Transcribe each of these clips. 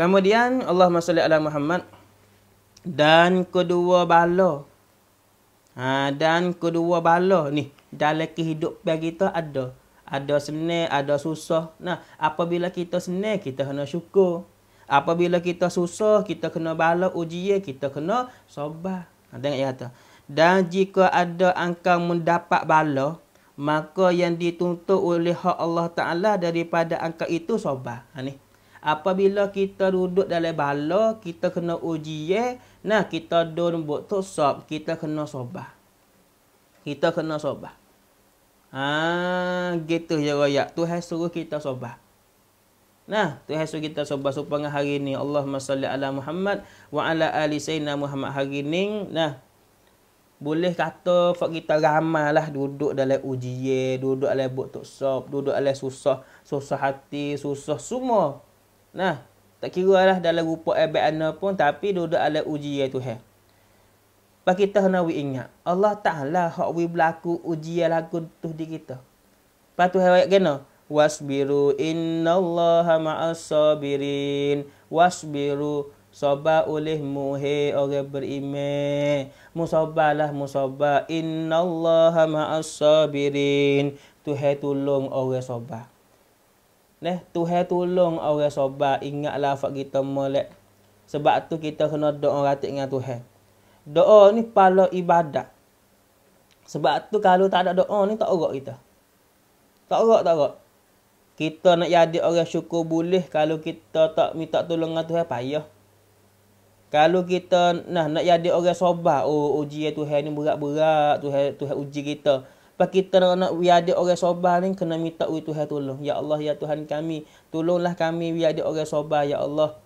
Kemudian Allah masalli ala Muhammad dan kedua bala. Ha, dan kedua bala ni dalam kehidupan kita ada. Ada senang, ada susah. Nah, apabila kita senang, kita kena syukur. Apabila kita susah, kita kena bala ujian, kita kena sabar. Ha, tengok ayat kata. Dan jika ada angka mendapat bala, maka yang dituntut oleh hak Allah Ta'ala daripada angka itu sabar. Ha, ni apabila kita duduk dalam bala, kita kena uji ye, nah kita don buat tu sob, kita kena sobah. Kita kena sobah. Ah, gitu ya royak. Tuhan suruh kita sobah. Nah, tu suruh kita sobah supaya hari ini Allahumma salli ala Muhammad wa ala ali sayyidina Muhammad hari ni. Nah, boleh kata fak kita ramalah duduk dalam ujian, duduk dalam buat tok sob, duduk dalam susah, susah hati, susah semua. Nah, tak kira lah dalam rupa ibadah ana pun tapi duduk ada uji tu ha. Pak kita hendak we ingat, Allah Taala hak we berlaku ujian lagu tu di kita. Patu ha ayat kena, wasbiru innallaha ma'as sabirin. Wasbiru Soba oleh muhe orang beriman. Musabalah musabah. Inna Allah ma'as sabirin. Tuhai tolong orang sobah. Neh, Tuhan tolong orang sobat ingatlah fak kita molek. Sebab tu kita kena doa ratik dengan Tuhan. Doa ni pala ibadat. Sebab tu kalau tak ada doa ni tak urut kita. Tak urut, tak urut. Kita nak jadi orang syukur boleh kalau kita tak minta tolong dengan Tuhan payah. Kalau kita nah nak jadi orang sobat, oh ujian Tuhan ni berat-berat, Tuhan Tuhan uji kita. Pak kita nak we ada orang sobah ni kena minta we Tuhan tolong. Ya Allah ya Tuhan kami, tolonglah kami we ada orang sobah ya Allah.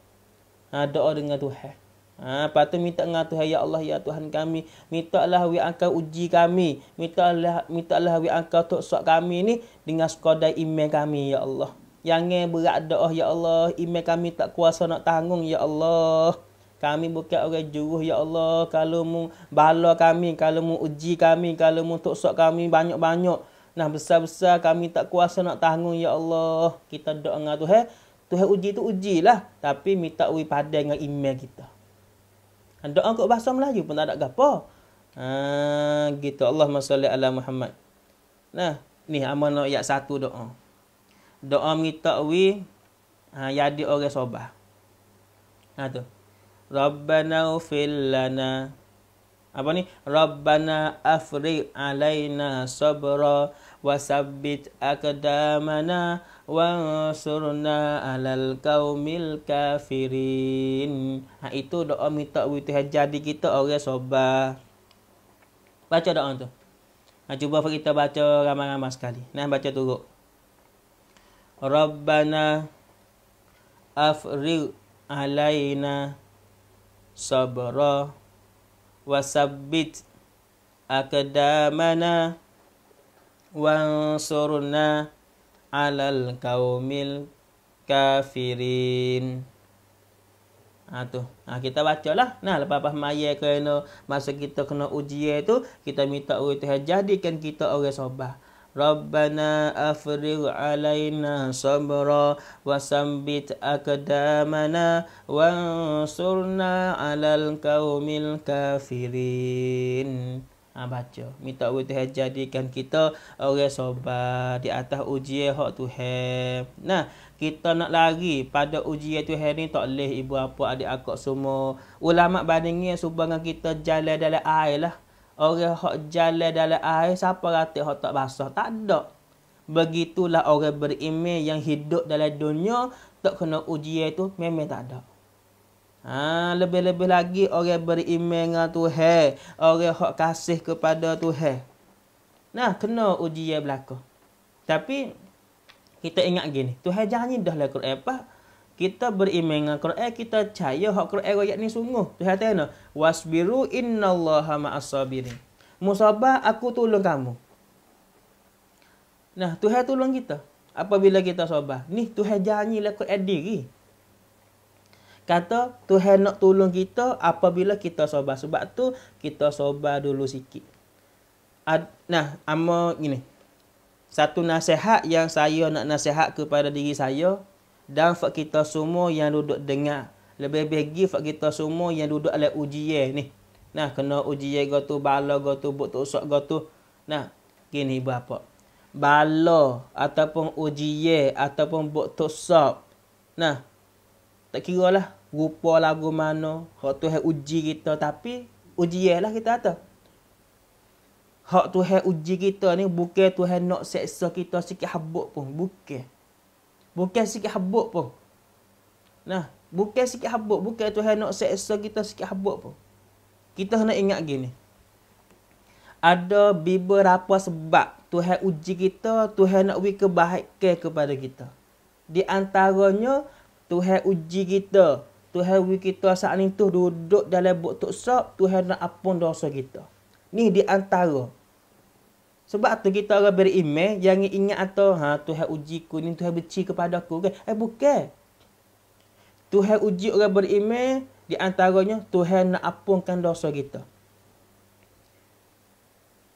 Ha doa dengan Tuhan. Ha patu minta dengan Tuhan ya Allah ya Tuhan kami, mintalah we akan uji kami, mintalah mintalah we akan tok sok kami ni dengan sekadar iman kami ya Allah. Yang berat doa ya Allah, iman kami tak kuasa nak tanggung ya Allah. Kami bukan orang juruh ya Allah. Kalau mu bala kami, kalau mu uji kami, kalau mu toksok kami banyak-banyak. Nah besar-besar kami tak kuasa nak tanggung ya Allah. Kita doa dengan Tuhan. Tuhan uji tu ujilah. Tapi minta uji pada dengan email kita. Kan doa kot bahasa Melayu pun tak ada gapo. Ha, gitu Allah masya Allah Muhammad. Nah, ni amanah ayat satu doa. Doa minta uji. Ha, jadi orang sobah. Ha, tu. Rabbana ufil lana apa ni? Rabbana afriq alaina sabra wa akadamana, wa ansurna alal kaumil kafirin. Ha itu doa minta witih jadi kita orang sabar. Baca doa tu. Ha cuba kita baca ramai-ramai sekali. Nah baca tu turut. Rabbana afriq alaina sabra wasabbit akdamana wansurna alal kaumil kafirin Ha tu. Ha, kita bacalah. Nah, lepas apa maya kena masa kita kena ujian tu, kita minta orang Tuhan jadikan kita orang sobah. ربنا افرغ علينا صبرا وثبت اقدامنا وانصرنا على القوم الكافرين Ha, baca. Minta Allah Tuhan jadikan kita orang sobat di atas ujian hak Tuhan. Nah, kita nak lari pada ujian Tuhan ni tak boleh ibu apa adik akak semua. Ulama bandingnya subangan kita jalan dalam air lah. Orang hok jalan dalam air siapa rata hok tak basah? Tak ada. Begitulah orang beriman yang hidup dalam dunia tak kena ujian itu memang tak ada. Ha, lebih-lebih lagi orang beriman dengan Tuhan, orang hok kasih kepada Tuhan. Nah, kena ujian berlaku. Tapi kita ingat gini, Tuhan jangan dah Quran apa? kita beriman dengan Quran kita percaya hak Quran ayat ni sungguh tu kata wasbiru innallaha ma'as sabirin musabah aku tolong kamu nah tuhan tolong kita apabila kita sabar ni tuhan janji lah Quran diri kata tuhan nak tolong kita apabila kita sabar sebab tu kita sabar dulu sikit Ad, nah amo ini satu nasihat yang saya nak nasihat kepada diri saya dan fak kita semua yang duduk dengar lebih-lebih lagi fak kita semua yang duduk alat ujian ni nah kena ujian go tu bala go tu buk tu usak go tu nah gini bapak bala ataupun ujian ataupun buk tu sok nah tak kira lah rupa lagu mana hak tu uji kita tapi ujian lah kita atas hak tu uji kita ni bukan tu hai nak seksa kita sikit habuk pun bukan Bukan sikit habuk pun. Nah, bukan sikit habuk, bukan Tuhan hendak seksa kita sikit habuk pun. Kita kena ingat gini. Ada beberapa sebab Tuhan uji kita, Tuhan nak beri kebaikan kepada kita. Di antaranya Tuhan uji kita, Tuhan beri kita saat ini tu duduk dalam buk tuksa, Tuhan nak apun dosa kita. Ni di antara sebab tu kita orang beriman jangan ingat atau ha Tuhan uji ku ni Tuhan benci kepada aku kan. Eh bukan. Tuhan uji orang beriman di antaranya Tuhan nak apungkan dosa kita.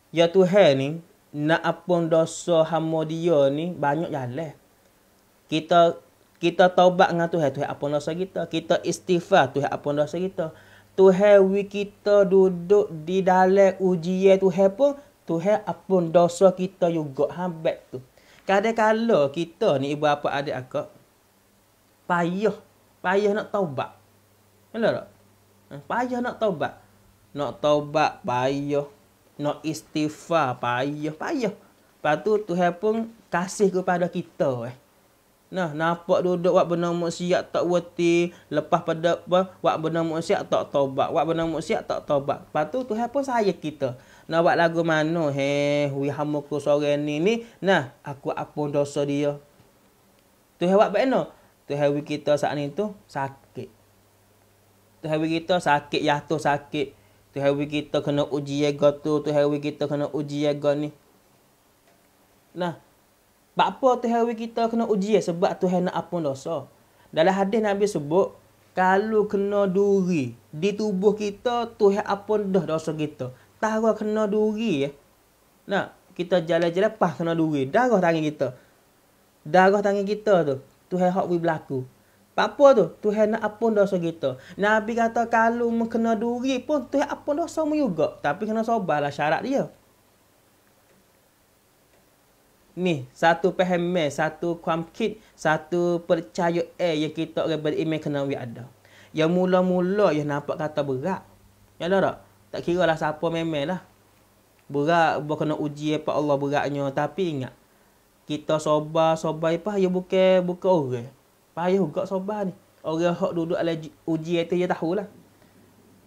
Ya Tuhan ni nak apung dosa hamba dia ni banyak leh. Kita kita taubat dengan Tuhan, Tuhan apung dosa kita. Kita istighfar, Tuhan apung dosa kita. Tuhan we kita duduk di dalam ujian Tuhan pun Tuhan apun dosa kita juga hambat tu. Kadang-kadang kita ni ibu bapa adik aku payah, payah nak taubat. Kenapa tak? Hmm, payah nak taubat. Nak taubat payah. Nak istighfar payah, payah. Lepas tu Tuhan pun kasih kepada kita eh. Nah, nampak duduk buat benda maksiat tak wati, lepas pada apa, buat benda maksiat tak taubat, buat benda maksiat tak taubat. Lepas tu Tuhan pun sayang kita nak buat lagu mana he hui hamu ku sore ni ni nah aku apa dosa dia tu he buat beno tu he kita saat ni tu sakit tu he kita sakit ya tu sakit tu he kita kena uji ego tu tu he kita kena uji ego ni nah Bak apa tu we kita kena uji sebab tu nak apa dosa. Dalam hadis Nabi sebut, kalau kena duri di tubuh kita, tu apa dah dosa kita atas gua kena duri eh. nak kita jalan-jalan pas kena duri darah tangan kita darah tangan kita tu tu hal hak we berlaku apa tu tu hal nak apun dosa kita nabi kata kalau mu kena duri pun tu hal apun dosa mu juga tapi kena sobalah syarat dia ni satu pemahaman satu kuamkit satu percaya eh yang kita orang beriman kena we ada yang mula-mula yang nampak kata berat ya tak tak kira lah siapa memang lah. Berat, kena uji apa Allah beratnya. Tapi ingat, kita sobar, sobar apa, ia buka bukan orang. Payah juga sobar ni. Orang yang duduk ala uji itu, ia tahulah.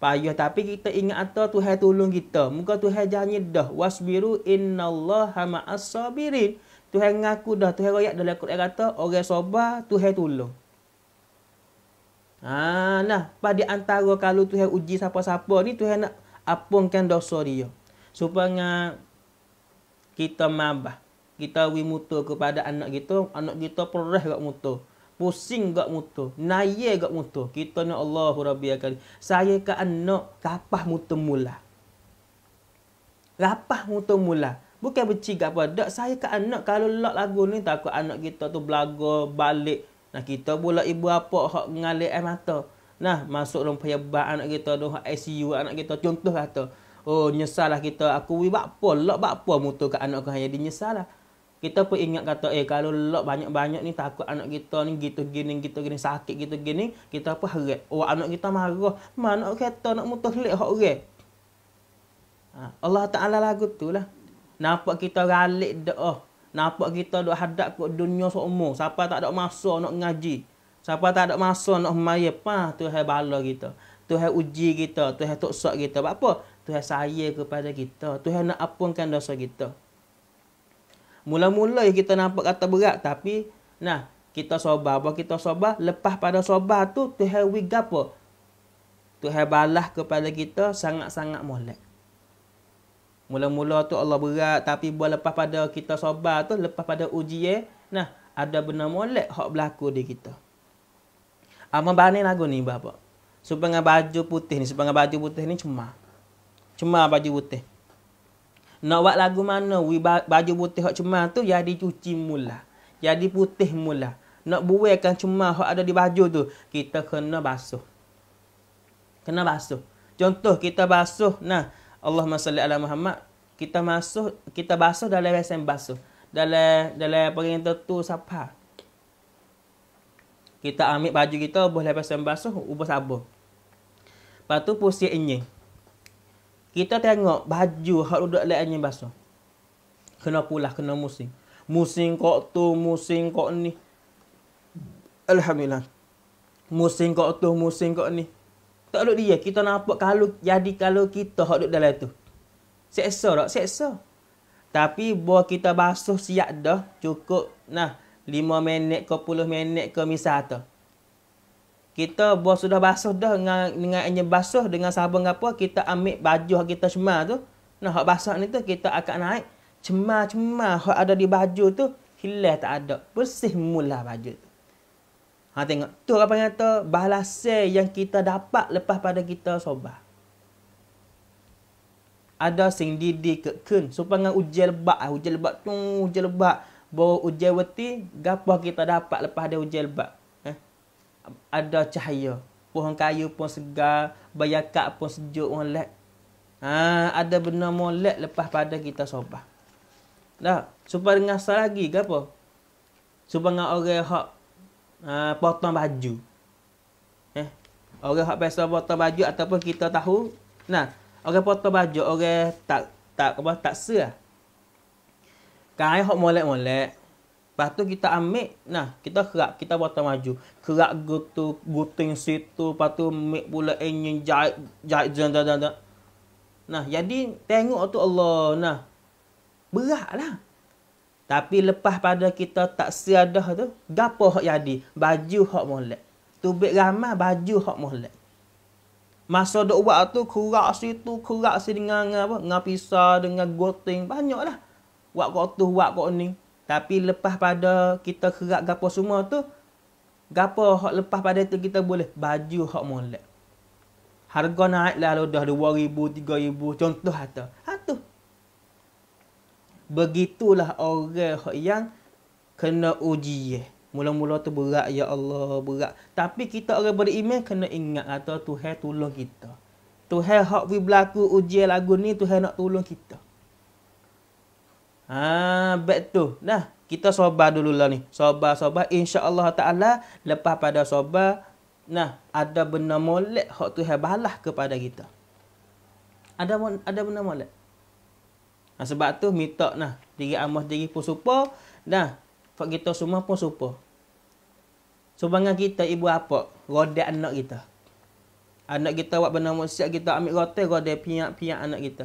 Payah, tapi kita ingat atau Tuhan tolong kita. Muka Tuhan janji dah. Wasbiru inna Allah hama'as sabirin. Tuhan ngaku dah. Tuhan rakyat dalam Quran kata, orang sobar, Tuhan tolong. Ha, nah, pada antara kalau Tuhan uji siapa-siapa ni, Tuhan nak apungkan dosa dia. Supaya kita mabah. Kita wimutu kepada anak kita. Anak kita perah kat mutu. Pusing kat mutu. Naya kat mutu. Kita ni Allah Rabbi ya Saya ke anak kapah mutu mula. Kapah mutu mula. Bukan bercik apa. Tak, saya ke anak kalau lak lagu ni takut anak kita tu belaga balik. Nah kita pula ibu apa hak ngalik air mata. Nah, masuk dalam penyebab anak kita doh ICU anak kita contoh kata. Oh, nyesalah kita. Aku wi bak apa? Lak mutu kat anak aku hanya dinyesalah. Kita pun ingat kata, eh kalau lak banyak-banyak ni takut anak kita ni gitu gini, gitu gini, sakit gitu gini. Kita apa harap? Oh, anak kita marah. Mana kata nak mutus lak hak orang? Ha, Allah Ta'ala lagu tu lah. Nampak kita ralik doa. Oh. Nampak kita duk hadap kat dunia seumur. Siapa tak ada masa nak ngaji. Siapa tak ada masa nak maya pa Tuhan bala kita. Tuhan uji kita, Tuhan sok kita. Apa apa? Tuhan sayang kepada kita. Tuhan nak apunkan dosa kita. Mula-mula ya kita nampak kata berat tapi nah kita sobah, bahawa kita sobah, lepas pada sobah tu, Tuhan wig apa? Tuhan balah kepada kita sangat-sangat molek. Mula-mula tu Allah berat, tapi buat lepas pada kita sobah tu, lepas pada uji ujian, nah, ada benar molek hak berlaku di kita. Ama ah, bani lagu ni bapa? Supaya baju putih ni, supaya baju putih ni cuma. Cuma baju putih. Nak buat lagu mana? Wi baju putih hak cuma tu jadi cuci mula. Jadi putih mula. Nak buat buaikan cuma hak ada di baju tu, kita kena basuh. Kena basuh. Contoh kita basuh nah Allah salli Allah Muhammad kita masuk kita basuh dalam esen basuh dalam dalam perintah tu sapa kita ambil baju kita boleh lepas basuh ubah sabun. Lepas tu pusing ini. Kita tengok baju hak duduk lepas enyi basuh. Kena pula kena musim. Musim kok tu, musim kok ni. Alhamdulillah. Musim kok tu, musim kok ni. Tak duduk dia. Kita nampak kalau jadi kalau kita hak duduk dalam tu. Seksa tak? Seksa. Tapi buah kita basuh siap dah. Cukup. Nah, Lima minit ke 10 minit ke misal tu. Kita buah sudah basuh dah dengan dengan anjing basuh dengan sabun apa kita ambil baju kita semal tu. Nah, hak basah ni tu kita akan naik cema-cema hak ada di baju tu hilang tak ada. Bersih mula baju tu. Ha tengok tu apa yang kata balasan yang kita dapat lepas pada kita sobah. Ada sing didik ke kun supaya ngan ujel bak ah, ujel bak tu ujel bak bawa ujian weti, gapah kita dapat lepas ada ujian lebat. Eh? Ada cahaya. Pohon kayu pun segar, bayakak pun sejuk, orang lek. Ha, ada benda molek lepas pada kita sobah. Dah, supaya dengan asal lagi ke apa? Supaya dengan orang yang ha, potong baju. Eh? Orang hak pesa potong baju ataupun kita tahu. Nah, orang potong baju, orang tak tak apa tak sah. Kan air molek-molek. Lepas tu kita ambil. Nah, kita kerak. Kita buat maju. Kerak gutu, guting situ. Lepas tu ambil pula ingin jahit. Jahit dan dan dan. Nah, jadi tengok tu Allah. Nah, berat lah. Tapi lepas pada kita tak siadah tu. Gapa hot jadi? Baju hot molek. Tubik ramah baju hot molek. Masa duk buat tu kerak situ, kerak sini dengan, dengan apa? Dengan pisau, dengan guting Banyak lah buat kau tu, buat kau ni. Tapi lepas pada kita kerak gapo semua tu, gapo hak lepas pada tu kita boleh baju hak molek. Harga naik lah lo dah dua ribu, tiga ribu. contoh hata. Hatu. Begitulah orang yang kena uji. Mula-mula tu berat ya Allah, berat. Tapi kita orang beriman kena ingat lah tu Tuhan tolong kita. Tuhan hak bi berlaku ujian lagu ni Tuhan nak tolong kita. Ha, bet tu. Dah. Kita sobar dulu lah ni. Sobar, sobar. InsyaAllah ta'ala. Lepas pada sobar. Nah, ada benda molek hak tu balah kepada kita. Ada ada benda molek. Nah, sebab tu mitok nah, diri amah diri pun supa, nah, hak kita semua pun supa. Subangan kita ibu apa? Rodak anak kita. Anak kita buat benda maksiat kita ambil rotel rodak pihak-pihak anak kita.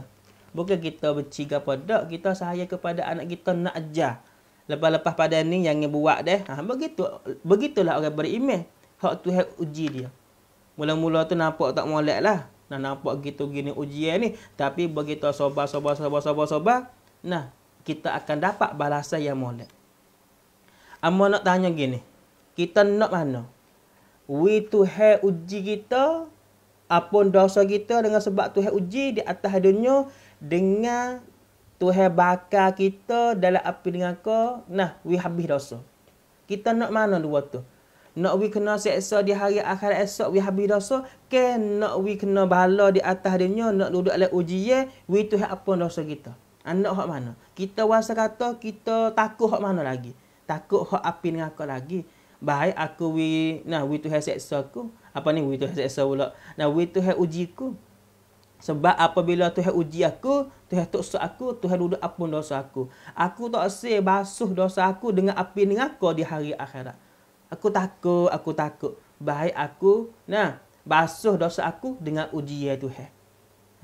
Bukan kita benci bercikap pada kita sahaya kepada anak kita nak ajar. Lepas-lepas pada ni yang buat deh. Ha, begitu begitulah orang beriman. Hak tu hak uji dia. Mula-mula tu nampak tak molek lah. Nah, nampak gitu gini ujian ni. Tapi begitu soba soba soba soba soba, Nah, kita akan dapat balasan yang molek. Amo nak tanya gini. Kita nak mana? We to have uji kita. Apa dosa kita dengan sebab tu have uji di atas dunia dengan Tuhan bakar kita dalam api dengan kau, nah, we habis dosa. Kita nak mana dua tu? Nak we kena seksa di hari akhir esok, we habis dosa. Ke nak we kena bala di atas dunia, nak duduk dalam ujiye we tu apa dosa kita? Anak hak mana? Kita wasa kata, kita takut hak mana lagi? Takut hak api dengan kau lagi. Baik aku we, nah we tu seksa aku. Apa ni we tu seksa pula? Nah we tu uji ku. Sebab apabila Tuhan uji aku, Tuhan tuksa aku, Tuhan duduk apun dosa aku. Aku tak si basuh dosa aku dengan api neraka di hari akhirat. Aku takut, aku takut. Baik aku, nah, basuh dosa aku dengan uji ya Tuhan.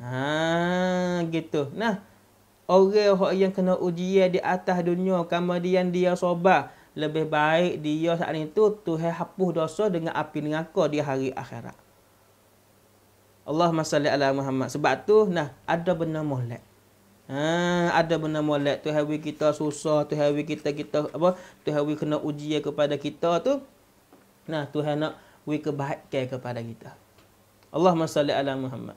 Ha, gitu. Nah, orang yang kena uji di atas dunia, kemudian dia sobat. Lebih baik dia saat itu, Tuhan hapuh dosa dengan api neraka di hari akhirat. Allah masalli ala Muhammad. Sebab tu nah ada benda molek. Ha, ada benda molek tu hawi kita susah, tu hawi kita kita apa? Tu hawi kena ujian kepada kita tu. Nah, Tuhan nak we kebaikan kepada kita. Allah masalli ala Muhammad.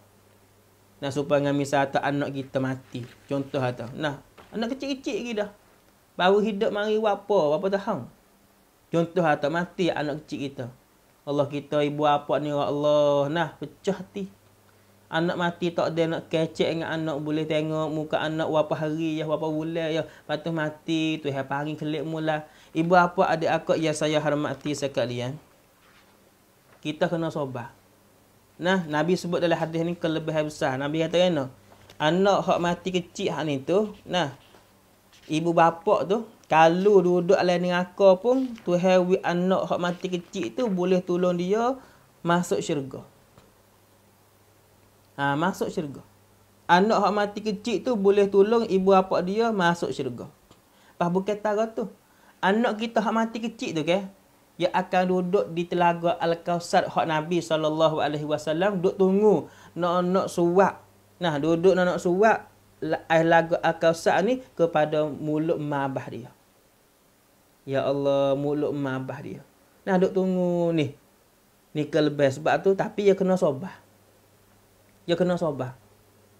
Nah supaya ngami satu anak kita mati. Contoh ha Nah, anak kecil-kecil lagi dah. Baru hidup mari apa? Berapa tahun? Contoh ha mati anak kecil kita. Allah kita ibu apa ni ya Allah nah pecah ti anak mati tak ada nak kecek dengan anak boleh tengok muka anak berapa hari ya berapa bulan ya patut mati tu hai pagi kelik mula ibu apa ada aku ya saya hormati sekalian kita kena sobat nah nabi sebut dalam hadis ni kelebihan besar nabi kata kena anak hak mati kecil hak ni tu nah ibu bapa tu kalau duduk lain dengan aku pun to have with anak hak mati kecil tu boleh tolong dia masuk syurga. Ha, masuk syurga. Anak hak mati kecil tu boleh tolong ibu apa dia masuk syurga. Pas bukan tara tu. Anak kita hak mati kecil tu ke? Ya akan duduk di telaga Al-Kausar hak Nabi saw duduk tunggu nak nak suap. Nah duduk nak nak suap air lagu Al-Kausar ni kepada mulut mabah dia. Ya Allah, mulut mabah dia. Nah, duk tunggu ni. Nikel best sebab tu tapi ya kena sobah. Ya kena sobah.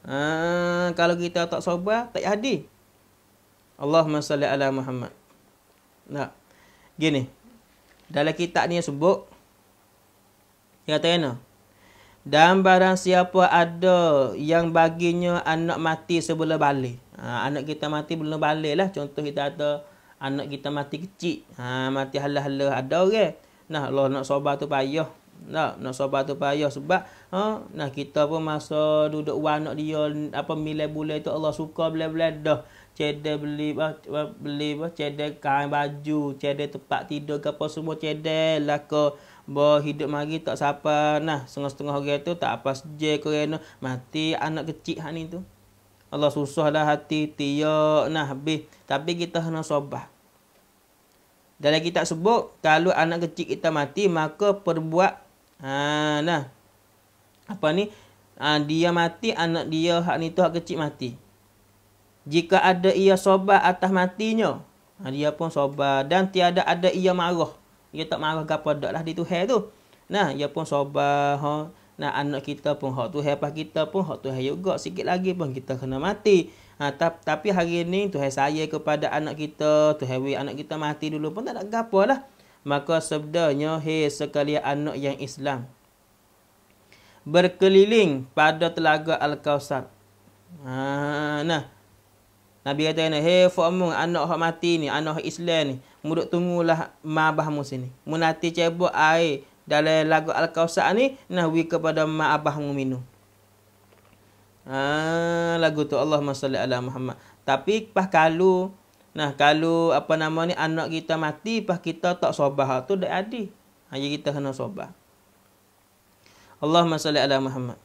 Ha, kalau kita tak sobah, tak jadi. Allahumma salli ala Muhammad. Nah. Gini. Dalam kitab ni sebut dia kata kena. Dan barang siapa ada yang baginya anak mati sebelum balik. Ha, anak kita mati belum balik lah. Contoh kita kata, anak kita mati kecil. Ha, mati hala-hala ada orang. Okay? Nah, Allah nak sobat tu payah. Nah, nak sobat tu payah sebab ha, nah kita pun masa duduk wah anak dia apa milih bulan tu Allah suka bila-bila dah. Cede beli apa beli apa cede kain baju, cede tempat tidur ke apa semua cede lah ke hidup mari tak siapa. Nah, setengah-setengah orang tu tak apa sejak kerana mati anak kecil hak ni tu. Allah susahlah hati tiak nah habis. Tapi kita kena sobah. Dalam kita sebut, kalau anak kecil kita mati, maka perbuat ha, nah. Apa ni? Ha, dia mati, anak dia hak ni tu hak kecil mati. Jika ada ia sobat atas matinya, ha, dia pun sobat. Dan tiada ada ia marah. Dia tak marah ke apa lah di tuher tu. Nah, dia pun sobat. Ha. Nah anak kita pun hak tu hepas kita pun hak tu juga sikit lagi pun kita kena mati. Ha, ta- tapi hari ni tu saya kepada anak kita, tu hai anak kita mati dulu pun tak ada gapo lah. Maka sebenarnya he sekalian anak yang Islam berkeliling pada telaga Al-Kausar. Ha, nah. Nabi kata ni, hei fomong anak hak mati ni, anak Islam ni, muduk tunggulah mabahmu sini. Munati cebok air dalam lagu Al-Kawasan ni nahwi kepada maabah abah muminu. Ha, lagu tu Allah salli ala Muhammad. Tapi pas kalau nah kalau apa nama ni anak kita mati pas kita tak sobah tu dah adi. Hanya kita kena sobah. Allah salli ala Muhammad.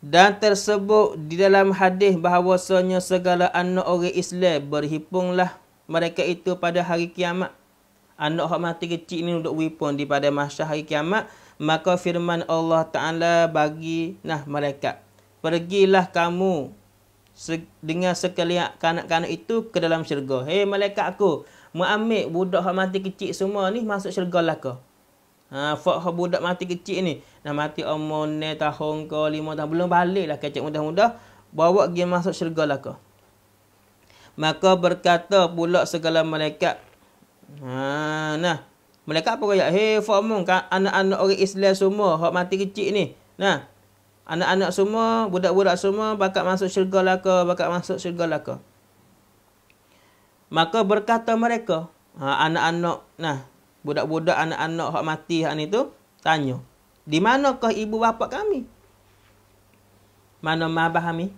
Dan tersebut di dalam hadis bahawasanya segala anak orang Islam berhipunglah mereka itu pada hari kiamat anak hak mati kecil ni duduk wipun di pada masa hari kiamat maka firman Allah Taala bagi nah malaikat pergilah kamu dengan sekalian kanak-kanak itu ke dalam syurga hey malaikat aku mu muamik budak hak mati kecil semua ni masuk syurga lah kau ha fak budak mati kecil ni nak mati umur 9 tahun ke lima tahun belum balik lah kecik mudah-mudah bawa dia masuk syurga lah kau maka berkata pula segala malaikat Ha nah. Mereka apa kata? Hei formung kan anak-anak orang Islam semua. Hak mati kecil ni. Nah. Anak-anak semua, budak-budak semua bakat masuk syurga lah laka. Bakat masuk syurga lah laka. Maka berkata mereka. Ha, anak-anak. Nah. Budak-budak anak-anak hak mati hak ni tu. Tanya. Di manakah ibu bapa kami? Mana mabah kami?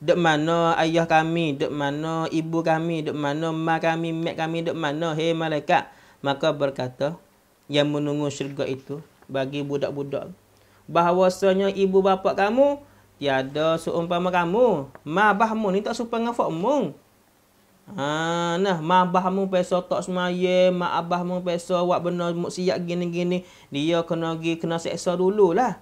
dek mana ayah kami, dek mana ibu kami, dek mana mak kami, mak kami, dek mana, hei malaikat. Maka berkata, yang menunggu syurga itu bagi budak-budak. Bahawasanya ibu bapa kamu, tiada seumpama kamu. Mabahmu ni tak supaya dengan fokmu. Ha, nah, mabahmu peso tak semaya, mak abahmu peso wak benda muksiat gini-gini. Dia kena pergi kena seksa dululah.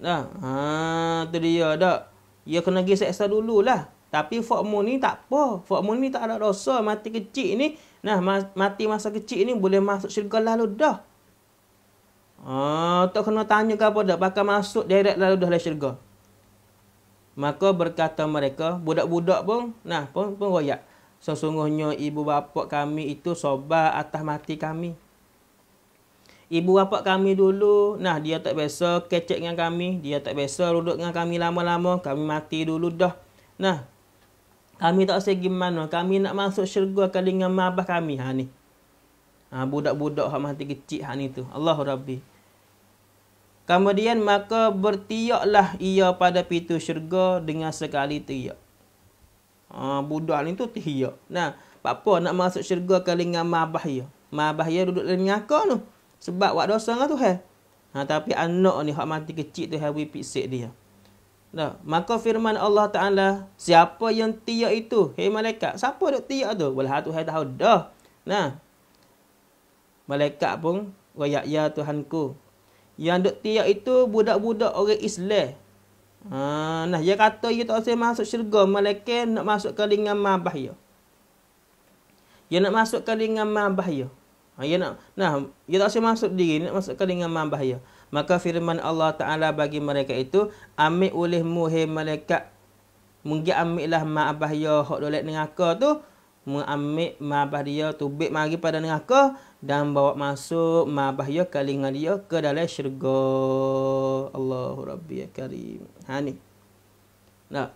Nah, ha, tu dia tak. Ya, kena pergi seksa dululah. Tapi fokmu ni tak apa. Fokmu ni tak ada dosa. Mati kecil ni. Nah, mati masa kecil ni boleh masuk syurga lalu dah. Uh, ah, tak kena tanya ke apa dah. Bakal masuk direct lalu dah lah syurga. Maka berkata mereka, budak-budak pun, nah pun, pun royak. Sesungguhnya ibu bapa kami itu sobat atas mati kami. Ibu bapa kami dulu, nah dia tak biasa kecek dengan kami. Dia tak biasa duduk dengan kami lama-lama. Kami mati dulu dah. Nah, kami tak tahu gimana. Kami nak masuk syurga kali dengan mabah kami. Ha ni. Ha, budak-budak yang mati kecil ha ni tu. Allah Rabbi. Kemudian maka bertiaklah ia pada pintu syurga dengan sekali tiak. Ha, budak ni tu tiak. Nah, apa nak masuk syurga kali dengan mabah ia. Mabah ia duduk dalam nyaka tu. No? Sebab buat dosa dengan Tuhan. Ha, tapi anak ni hak mati kecil tu hawi pisik dia. Nah, maka firman Allah Taala, siapa yang tiak itu? Hei malaikat, siapa dok tiak tu? Walah Tuhan tahu dah. Nah. Malaikat pun royak ya Tuhanku. Yang dok tiak itu budak-budak orang Islam. Ha, nah dia kata dia tak usah masuk syurga, malaikat nak masuk ke dengan mabah dia. nak masuk ke dengan mabah Ya nak, nah, ya tak saya masuk diri ni, masukkan dengan mambah ya. Maka firman Allah Ta'ala bagi mereka itu, Ambil oleh muhe malaikat, Mungkin ambillah ma'abah ya, Hak dolek dengan aku tu, Mengambil ma'abah dia, Tubik mari pada dengan aku, Dan bawa masuk ma'abah ya, Kalingan dia ke dalam syurga. Allahu Rabbi ya Karim. Ha ni. Nah,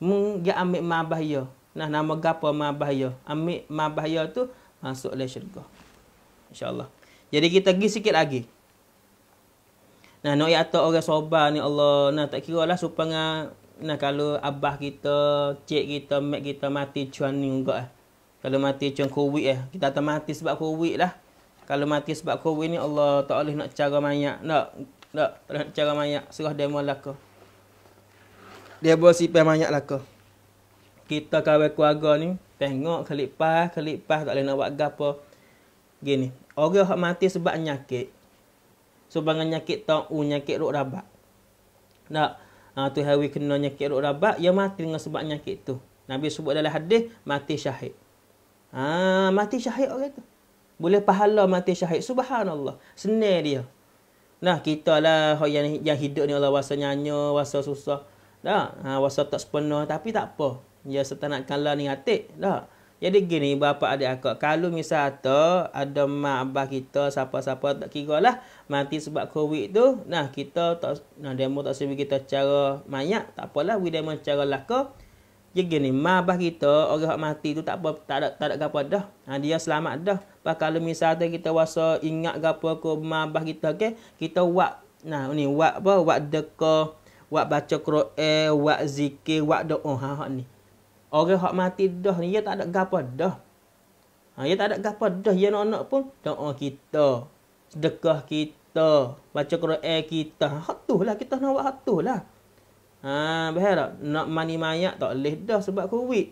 Mungkin ambil ma'abah ya, Nah, nama gapo mabahyo, amik mabahyo tu, Masuk dalam syurga. InsyaAllah. Jadi kita pergi sikit lagi. Nah, nak ya atau orang sobar ni Allah. Nah, tak kira lah supaya nah, kalau abah kita, cik kita, mak kita mati cuan ni juga. Eh. Kalau mati cuan covid eh. Kita tak mati sebab covid lah. Kalau mati sebab covid ni Allah tak boleh nak cara mayak. Nak nak tak boleh nak cara mayak. Serah dia mau Dia buat sipai mayak laka. Kita kawai keluarga ni, tengok kelipas, kelipas tak boleh nak buat gapa. Gini, Orang yang mati sebab nyakit. Sebab so, nyakit tak u oh, nyakit rok rabak. Nak ha, tu hari kena nyakit rok rabak, ia mati dengan sebab nyakit tu. Nabi sebut dalam hadis mati syahid. Ha, mati syahid orang tu. Boleh pahala mati syahid. Subhanallah. Senang dia. Nah, kita lah yang, yang hidup ni Allah wasa nyanyo, wasa susah. Dah, ha, wasa tak sepenuh tapi tak apa. Ya setanak kala ni atik. Dah. Jadi gini bapa adik aku. Kalau misal ada, ada mak abah kita siapa-siapa tak kira lah. Mati sebab covid tu. Nah kita tak, nah demo tak sebab kita cara mayat. Tak apalah. We demo cara laka. Ya gini, mak abah kita, orang yang mati tu tak apa, tak ada tak ada apa dah. Ha, dia selamat dah. Pak kalau misalnya kita rasa ingat apa ke mak abah kita, okay? kita buat, nah ni, buat apa? Buat deka, buat baca Quran, buat zikir, buat doa. Ha, ha, ni. Orang hak mati dah ni, dia tak ada gapa dah. Ha, dia tak ada gapa dah, dia nak-nak pun doa kita. Sedekah kita. Baca Quran kita. Ha, hak tu lah, kita nak buat hak lah. Ha, Bahaya tak? Nak mani mayak tak boleh dah sebab Covid.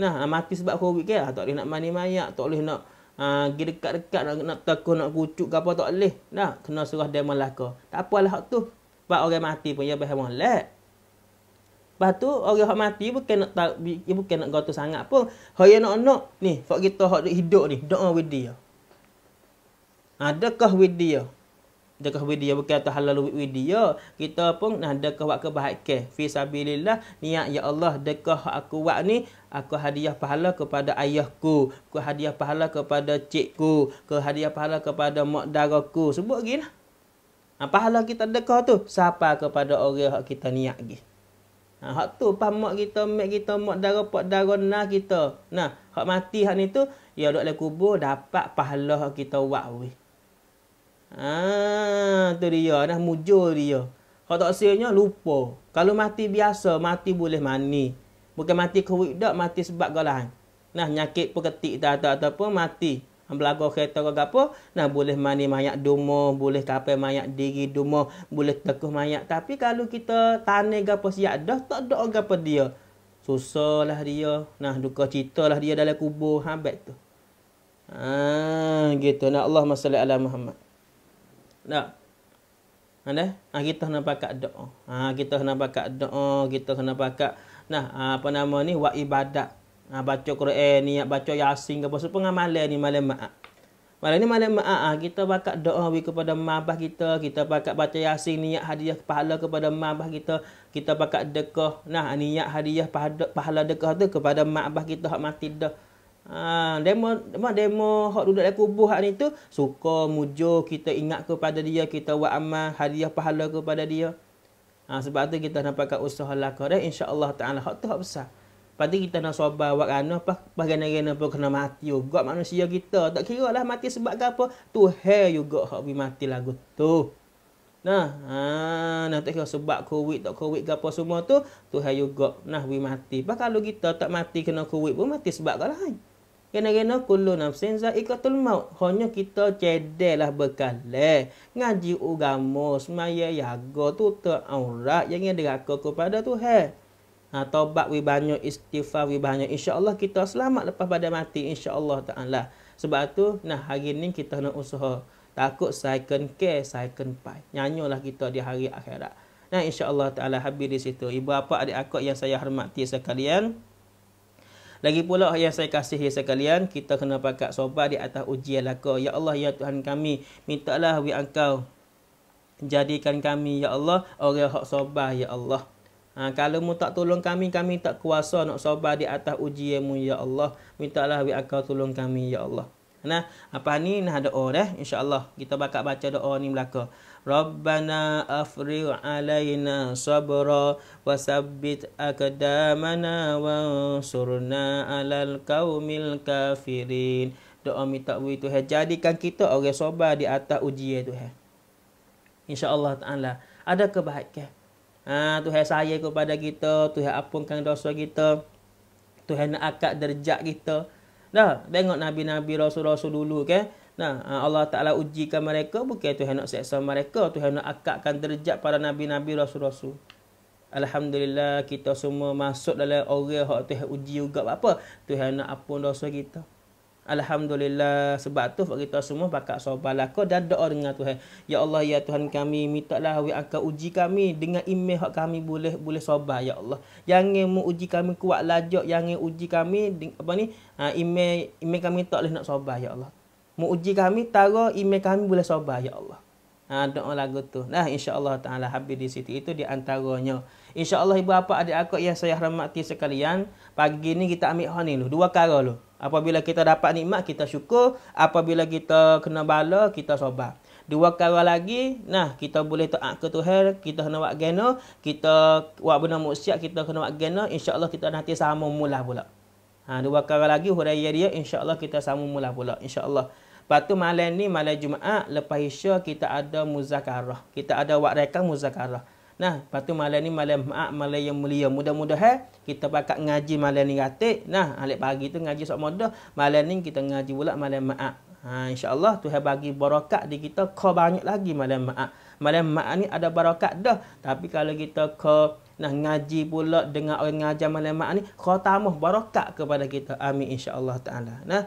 Nah, ha, mati sebab Covid ke? Ha, tak boleh nak mani mayak, tak boleh nak ha, pergi dekat-dekat, nak, nak tekuh, nak kucuk ke apa, tak boleh. Nah, kena serah dia melaka. Tak apalah hak tu. Sebab orang mati pun, dia bahaya Lepas tu orang hak mati bukan kena tak bukan kena gotu sangat pun. Hak yang nak-nak ni, fak kita hak hidup ni, doa with dia. Ya. Adakah with dia? Ya? Adakah with dia ya? bukan atas halal with dia? Kita pun nah adakah buat kebaikan fi sabilillah niat ya Allah dekah aku buat ni aku hadiah pahala kepada ayahku, aku hadiah pahala kepada cikku, aku hadiah pahala kepada mak daraku. Sebut gini. Lah. apa pahala kita dekah tu siapa kepada orang yang kita niat gini? Ha, hak tu mak kita, mak kita, mak darah, pak darah, nah kita. Nah, hak mati hak ni tu, ya duduk dalam kubur, dapat pahala kita buat weh. Ha, tu dia, dah mujur dia. Hak tak sianya, lupa. Kalau mati biasa, mati boleh mani. Bukan mati kewik tak, mati sebab galahan. Nah, nyakit peketik tak atau ataupun mati belagu kereta ke apa nah boleh mani mayak dumo, boleh kapai mayak diri dumo, boleh tekuh mayak. tapi kalau kita tanai gapo siap dah tak ada gapo dia lah dia nah duka cita lah dia dalam kubur habat tu Ah gitu nah Allah masalah ala Muhammad nah ada ha, ha, kita kena pakat doa ha kita kena pakat doa kita kena pakat nah apa nama ni wa ibadat Ha, baca Quran niat baca Yasin ke apa semua pengamalan ni malam ma'a. Malam ni malam ma'a ha, ah, kita bakat doa we kepada mabah kita, kita bakat baca Yasin niat hadiah pahala kepada mabah kita, kita bakat dekah nah niat hadiah pahala, pahala dekah tu kepada mabah kita hak mati dah. Ha, demo demo demo hak duduk dalam kubur hak ni tu suka mujo kita ingat kepada dia, kita buat amal hadiah pahala kepada dia. Ha, sebab tu kita nampak usaha lakar dan insya-Allah taala hak tu hak besar. Lepas tu kita nak sobat buat rana apa? Bagaimana pun kena mati juga manusia kita. Tak kira lah mati sebab ke apa. Tu hair juga hak pergi mati lagu tu. Nah, ha, nah tak kira sebab covid tak covid ke apa semua tu. Tu hair juga. Nah, pergi mati. Lepas kalau kita tak mati kena covid pun mati sebab ke lain. Kena-kena kulu nafsin za'ikatul maut. Hanya kita cedelah berkali Ngaji ugamu semaya yaga tu tak aurat. Yang ingin diraka kepada tu hair ha, taubat wi banyak istighfar wi banyak insyaallah kita selamat lepas pada mati insyaallah taala sebab tu nah hari ni kita nak usaha takut second ke, second pai nyanyolah kita di hari akhirat nah insyaallah taala habis di situ ibu bapa adik akak yang saya hormati sekalian lagi pula yang saya kasihi sekalian, kita kena pakat soba di atas ujian laka. Ya Allah, Ya Tuhan kami, mintalah wi engkau. Jadikan kami, Ya Allah, orang yang soba, Ya Allah. Ha, kalau mu tak tolong kami, kami tak kuasa nak sabar di atas ujianmu, Ya Allah. Mintalah wi akal tolong kami, Ya Allah. Nah, apa ni? Nah doa dah. InsyaAllah. Kita bakal baca doa ni belaka. Rabbana afri' alaina sabra wasabbit akdamana surna alal qaumil kafirin. Doa minta wui tu. Jadikan kita orang sabar di atas ujian tu. InsyaAllah ta'ala. Ada kebaikan ha, Tuhan sayang kepada kita Tuhan apungkan dosa kita Tuhan nak akad derjak kita Dah, tengok Nabi-Nabi Rasul-Rasul dulu kan Nah ha, Allah Ta'ala ujikan mereka Bukan Tuhan nak seksa mereka Tuhan nak akadkan derjak pada Nabi-Nabi Rasul-Rasul Alhamdulillah kita semua masuk dalam orang yang Tuhan uji juga apa Tuhan nak apun dosa kita Alhamdulillah sebab tu bagi kita semua bakat sobalah kau dan doa dengan Tuhan. Ya Allah ya Tuhan kami minta lah we akan uji kami dengan iman hak kami boleh boleh sobah ya Allah. yang mau uji kami kuat lajak jangan uji kami apa ni ha, imeh imeh kami tak boleh nak sobah ya Allah. mau uji kami taro imeh kami boleh sobah ya Allah. Ha, doa lagu tu. Nah insyaallah taala habis di situ itu di antaranya. Insyaallah ibu bapa adik aku yang saya hormati sekalian, pagi ni kita ambil hal ni dulu. Dua kali dulu. Apabila kita dapat nikmat, kita syukur. Apabila kita kena bala, kita sobat. Dua kali lagi, nah kita boleh taat ke Tuhan, kita kena buat gena, kita buat benda muksyat, kita kena buat gena, Allah kita nanti sama mula pula. Ha, dua kali lagi, huraya dia, Allah kita sama mula pula, Insya Allah. tu malam ni, malam Jumaat, lepas isya kita ada muzakarah. Kita ada wakrekan muzakarah. Nah, patu malam ni malam ma malam yang mulia. Mudah-mudahan eh, kita pakat ngaji malam ni ratik. Nah, alik pagi tu ngaji sok modah. Malam ni kita ngaji pula malam ma'ak. Ha, InsyaAllah Tuhan bagi barakat di kita. Kau banyak lagi malam ma'ak. Malam ma'ak ni ada barakat dah. Tapi kalau kita ke nah, ngaji pula dengan orang ngaji malam ma'ak ni. Kau tamuh barakat kepada kita. Amin Insya Allah ta'ala. Nah.